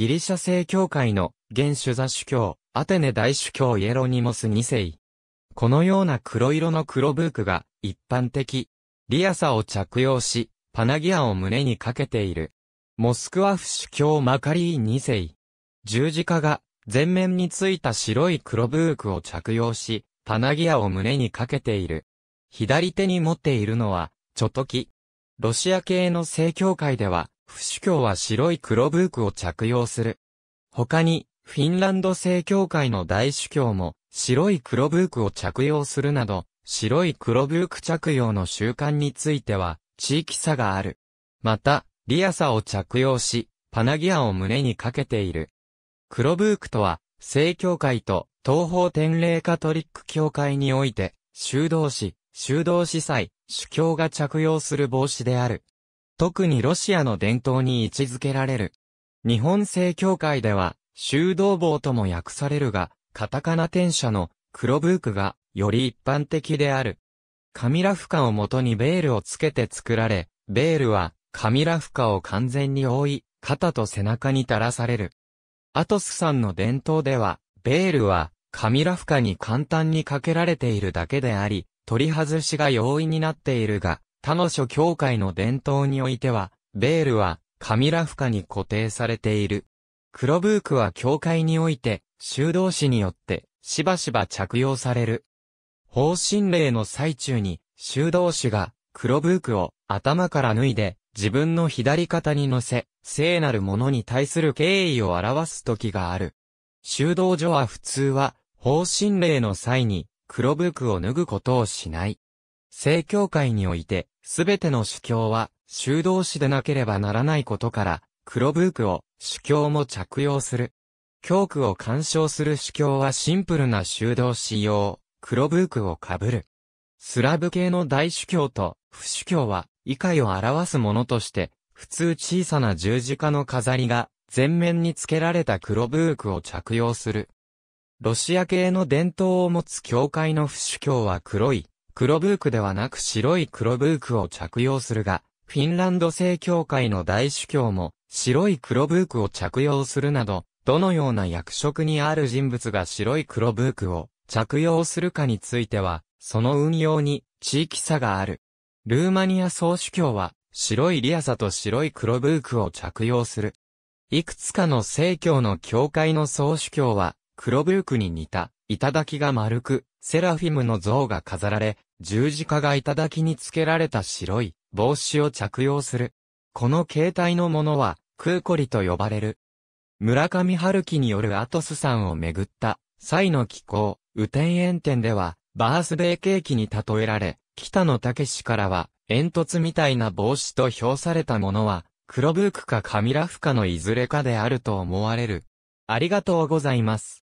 ギリシャ正教会の現主座主教、アテネ大主教イエロニモス2世。このような黒色の黒ブークが一般的。リアサを着用し、パナギアを胸にかけている。モスクワフ主教マカリー2世。十字架が前面についた白い黒ブークを着用し、パナギアを胸にかけている。左手に持っているのは、チョトキ。ロシア系の正教会では、不主教は白い黒ブークを着用する。他に、フィンランド正教会の大主教も、白い黒ブークを着用するなど、白い黒ブーク着用の習慣については、地域差がある。また、リアサを着用し、パナギアを胸にかけている。黒ブークとは、正教会と東方天霊カトリック教会において、修道士、修道士祭、主教が着用する帽子である。特にロシアの伝統に位置づけられる。日本正教会では、修道坊とも訳されるが、カタカナ天社の黒ブークがより一般的である。カミラフカをもとにベールをつけて作られ、ベールはカミラフカを完全に覆い、肩と背中に垂らされる。アトスさんの伝統では、ベールはカミラフカに簡単にかけられているだけであり、取り外しが容易になっているが、他の諸教会の伝統においては、ベールは、カミラフカに固定されている。黒ブークは教会において、修道士によって、しばしば着用される。方針令の最中に、修道士が、黒ブークを頭から脱いで、自分の左肩に乗せ、聖なるものに対する敬意を表す時がある。修道所は普通は、方針令の際に、黒ブークを脱ぐことをしない。正教会において、すべての主教は、修道士でなければならないことから、黒ブークを、主教も着用する。教区を干渉する主教はシンプルな修道士用、黒ブークを被る。スラブ系の大主教と、不主教は、異界を表すものとして、普通小さな十字架の飾りが、全面につけられた黒ブークを着用する。ロシア系の伝統を持つ教会の不主教は黒い、黒ブークではなく白い黒ブークを着用するが、フィンランド正教会の大主教も白い黒ブークを着用するなど、どのような役職にある人物が白い黒ブークを着用するかについては、その運用に地域差がある。ルーマニア総主教は白いリアサと白い黒ブークを着用する。いくつかの正教の教会の総主教は黒ブークに似た、頂が丸く、セラフィムの像が飾られ、十字架が頂につけられた白い帽子を着用する。この形態のものは、空コリと呼ばれる。村上春樹によるアトス山をめぐった、際の気候、雨天炎天では、バースデーケーキに例えられ、北野武からは、煙突みたいな帽子と評されたものは、黒ブークかカミラフかのいずれかであると思われる。ありがとうございます。